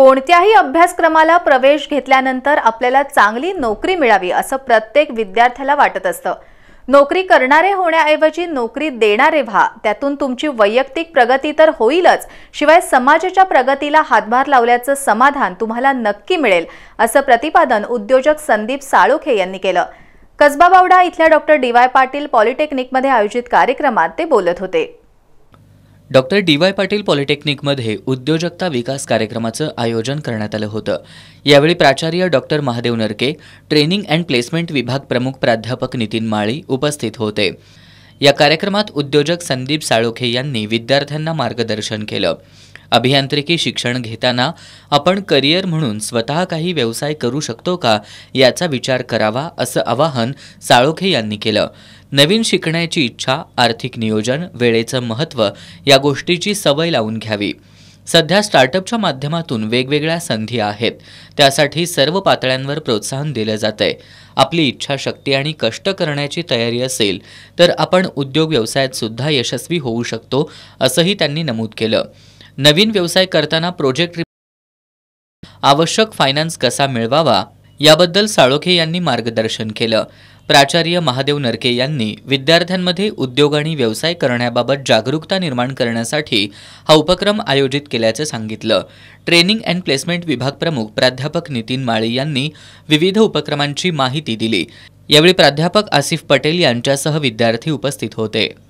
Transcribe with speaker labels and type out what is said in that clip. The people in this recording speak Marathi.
Speaker 1: कोणत्याही अभ्यासक्रमाला प्रवेश घेतल्यानंतर आपल्याला चांगली नोकरी मिळावी असं प्रत्येक विद्यार्थ्याला वाटत असतं नोकरी करणारे होण्याऐवजी नोकरी देणारे व्हा त्यातून तुमची वैयक्तिक प्रगती तर होईलच शिवाय समाजाच्या प्रगतीला हातभार लावल्याचं समाधान तुम्हाला नक्की मिळेल असं प्रतिपादन उद्योजक संदीप साळुखे यांनी केलं कसबा बावडा इथल्या डॉक्टर डी वाय पाटील पॉलिटेक्निकमध्ये आयोजित कार्यक्रमात ते बोलत होते
Speaker 2: डॉक्टर डी वाय पाटील पॉलिटेक्निकमध्ये उद्योजकता विकास कार्यक्रमाचं आयोजन करण्यात आलं होतं यावेळी प्राचार्य डॉक्टर महादेव नरके ट्रेनिंग अँड प्लेसमेंट विभाग प्रमुख प्राध्यापक नितीन माळी उपस्थित होते या कार्यक्रमात उद्योजक संदीप साळोखे यांनी विद्यार्थ्यांना मार्गदर्शन केलं अभियांत्रिकी शिक्षण घेताना आपण करिअर म्हणून स्वतः काही व्यवसाय करू शकतो का याचा विचार करावा असं आवाहन साळोखे यांनी केलं नवीन शिकण्याची इच्छा आर्थिक नियोजन वेळेचं महत्त्व या गोष्टीची सवय लावून घ्यावी सध्या स्टार्टअपच्या माध्यमातून वेगवेगळ्या संधी आहेत त्यासाठी सर्व पातळ्यांवर प्रोत्साहन दिलं जाते आपली इच्छाशक्ती आणि कष्ट करण्याची तयारी असेल तर आपण उद्योग व्यवसायात सुद्धा यशस्वी होऊ शकतो असंही त्यांनी नमूद केलं नवीन व्यवसाय करताना प्रोजेक्ट आवश्यक फायनान्स कसा मिळवावा याबद्दल साळोखे यांनी मार्गदर्शन केलं प्राचार्य महादेव नरके यांनी विद्यार्थ्यांमध्ये उद्योग आणि व्यवसाय करण्याबाबत जागरूकता निर्माण करण्यासाठी हा उपक्रम आयोजित केल्याचं सांगितलं ट्रेनिंग अँड प्लेसमेंट विभाग प्रमुख प्राध्यापक नितीन माळी यांनी विविध उपक्रमांची माहिती दिली यावेळी प्राध्यापक आसिफ पटेल यांच्यासह विद्यार्थी उपस्थित होते